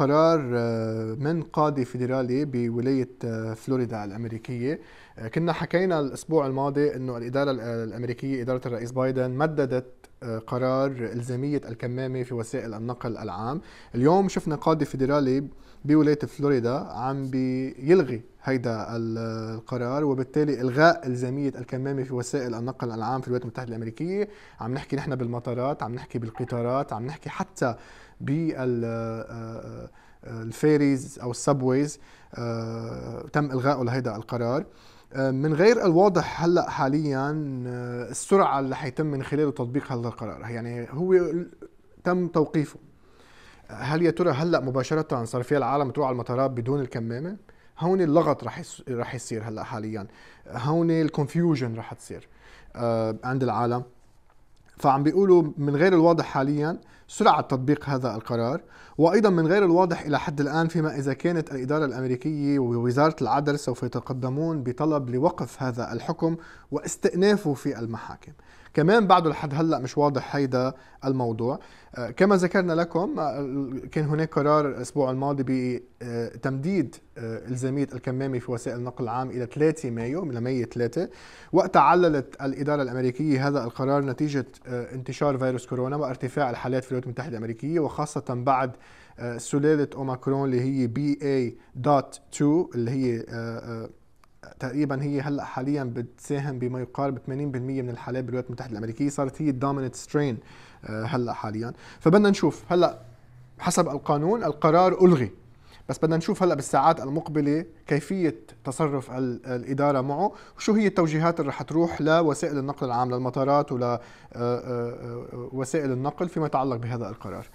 قرار آه، من قاضي فيدرالي بولايه آه، فلوريدا الامريكيه آه، كنا حكينا الاسبوع الماضي انه الاداره الامريكيه اداره الرئيس بايدن مددت آه، قرار الزاميه الكمامه في وسائل النقل العام، اليوم شفنا قاضي فيدرالي بولايه فلوريدا عم بيلغي هيدا القرار وبالتالي الغاء الزاميه الكمامه في وسائل النقل العام في الولايات المتحده الامريكيه، عم نحكي نحن بالمطارات، عم نحكي بالقطارات، عم نحكي حتى بال آه، آه، الفيريز او السبويز تم الغائه لهيدا القرار. آه، من غير الواضح هلا حاليا آه، السرعه اللي حيتم من خلاله تطبيق هذا القرار يعني هو تم توقيفه هل يا ترى هلا مباشره صار فيها العالم تروح على المطارات بدون الكمامه هون اللغط رح رح يصير هلا حاليا هون الكونفيوجن رح تصير آه، عند العالم فعم بيقولوا من غير الواضح حاليا سرعة تطبيق هذا القرار وأيضا من غير الواضح إلى حد الآن فيما إذا كانت الإدارة الأمريكية ووزارة العدل سوف يتقدمون بطلب لوقف هذا الحكم واستئنافه في المحاكم كمان بعده لحد هلا مش واضح هيدا الموضوع آه، كما ذكرنا لكم آه، كان هناك قرار الاسبوع الماضي بتمديد آه، الزاميه الكمامه في وسائل النقل العام الى 3 مايو من مايو 3 وقتها عللت الاداره الامريكيه هذا القرار نتيجه انتشار فيروس كورونا وارتفاع الحالات في الولايات المتحده الامريكيه وخاصه بعد آه، سلاله اوماكرون اللي هي بي اي دوت 2 اللي هي آه، آه، تقريبا هي هلا حاليا بتساهم بما يقارب 80% من الحالات بالولايات المتحده الامريكيه صارت هي الدوميننت سترين هلا حاليا فبدنا نشوف هلا حسب القانون القرار الغي بس بدنا نشوف هلا بالساعات المقبله كيفيه تصرف الاداره معه وشو هي التوجيهات اللي رح تروح لوسائل النقل العام للمطارات ول وسائل النقل فيما يتعلق بهذا القرار